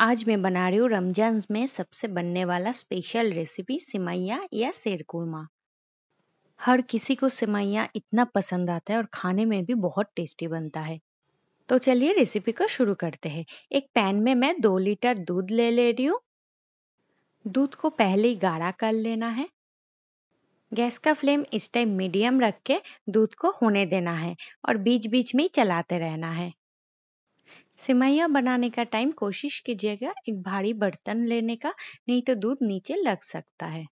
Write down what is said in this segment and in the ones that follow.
आज मैं बना रही हूँ रमजान में सबसे बनने वाला स्पेशल रेसिपी सिमैया या शेर कुरमा हर किसी को सिमैया इतना पसंद आता है और खाने में भी बहुत टेस्टी बनता है तो चलिए रेसिपी को शुरू करते हैं एक पैन में मैं दो लीटर दूध ले ले रही हूँ दूध को पहले ही गाढ़ा कर लेना है गैस का फ्लेम इस टाइम मीडियम रख के दूध को होने देना है और बीच बीच में चलाते रहना है सिमैया बनाने का टाइम कोशिश कीजिएगा एक भारी बर्तन लेने का नहीं तो दूध नीचे लग सकता है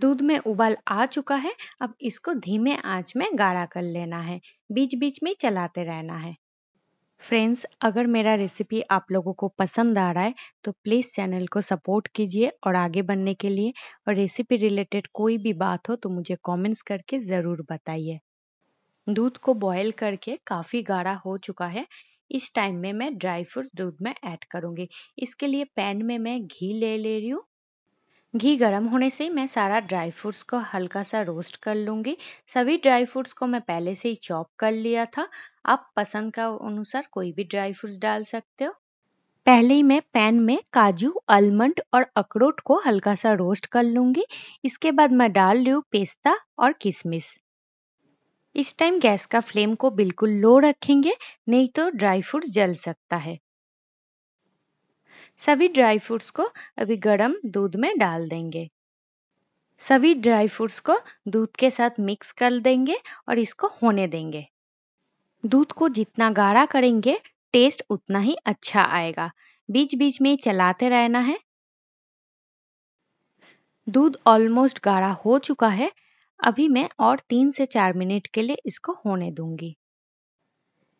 दूध में उबाल आ चुका है अब इसको धीमे आंच में गाढ़ा कर लेना है बीच बीच में चलाते रहना है फ्रेंड्स अगर मेरा रेसिपी आप लोगों को पसंद आ रहा है तो प्लीज़ चैनल को सपोर्ट कीजिए और आगे बढ़ने के लिए और रेसिपी रिलेटेड कोई भी बात हो तो मुझे कमेंट्स करके ज़रूर बताइए दूध को बॉयल करके काफ़ी गाढ़ा हो चुका है इस टाइम में मैं ड्राई फ्रूट दूध में ऐड करूँगी इसके लिए पैन में मैं घी ले ले रही हूँ घी गर्म होने से ही मैं सारा ड्राई फ्रूट्स को हल्का सा रोस्ट कर लूँगी सभी ड्राई फ्रूट्स को मैं पहले से ही चॉप कर लिया था आप पसंद का अनुसार कोई भी ड्राई फ्रूट्स डाल सकते हो पहले ही मैं पैन में काजू आलमंड और अखरोट को हल्का सा रोस्ट कर लूँगी इसके बाद मैं डाल रही हूँ पेस्ता और किशमिश इस टाइम गैस का फ्लेम को बिल्कुल लो रखेंगे नहीं तो ड्राई फ्रूट्स जल सकता है सभी ड्राई फ्रूट्स को अभी गरम दूध में डाल देंगे सभी ड्राई फ्रूट्स को दूध के साथ मिक्स कर देंगे और इसको होने देंगे दूध को जितना गाढ़ा करेंगे टेस्ट उतना ही अच्छा आएगा बीच बीच में चलाते रहना है दूध ऑलमोस्ट गाढ़ा हो चुका है अभी मैं और तीन से चार मिनट के लिए इसको होने दूंगी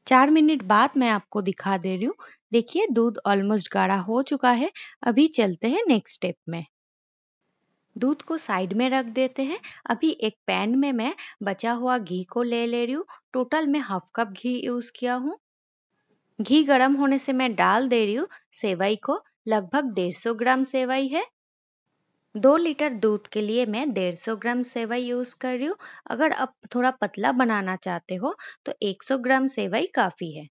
चार मिनट बाद मैं आपको दिखा दे रही हूँ देखिए दूध ऑलमोस्ट गाढ़ा हो चुका है अभी चलते हैं नेक्स्ट स्टेप में दूध को साइड में रख देते हैं अभी एक पैन में मैं बचा हुआ घी को ले ले रही हूँ टोटल मैं हाफ कप घी यूज़ किया हूँ घी गर्म होने से मैं डाल दे रही हूँ सेवई को लगभग डेढ़ सौ ग्राम सेवई है दो लीटर दूध के लिए मैं डेढ़ सौ ग्राम सेवई यूज़ कर रही हूँ अगर आप थोड़ा पतला बनाना चाहते हो तो एक सौ ग्राम सेवई काफ़ी है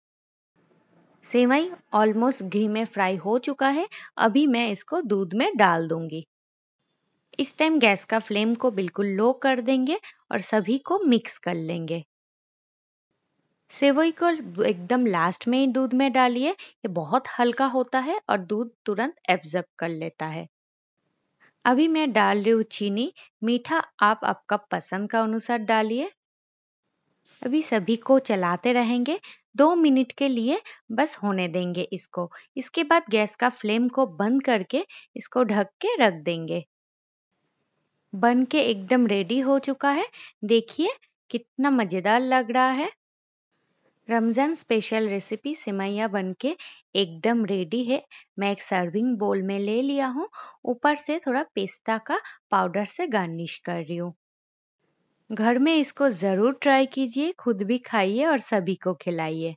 सेवई ऑलमोस्ट घी में फ्राई हो चुका है अभी मैं इसको दूध में डाल दूंगी इस टाइम गैस का फ्लेम को बिल्कुल लो कर देंगे और सभी को मिक्स कर लेंगे सेवई को एकदम लास्ट में ही दूध में डालिए ये बहुत हल्का होता है और दूध तुरंत एब्जर्ब कर लेता है अभी मैं डाल रही हूँ चीनी मीठा आप आपका पसंद का अनुसार डालिए अभी सभी को चलाते रहेंगे दो मिनट के लिए बस होने देंगे इसको इसके बाद गैस का फ्लेम को बंद करके इसको ढक के रख देंगे बन के एकदम रेडी हो चुका है देखिए कितना मज़ेदार लग रहा है रमज़ान स्पेशल रेसिपी सिमैया बनके एकदम रेडी है मैं एक सर्विंग बोल में ले लिया हूँ ऊपर से थोड़ा पिस्ता का पाउडर से गार्निश कर रही हूँ घर में इसको ज़रूर ट्राई कीजिए खुद भी खाइए और सभी को खिलाइए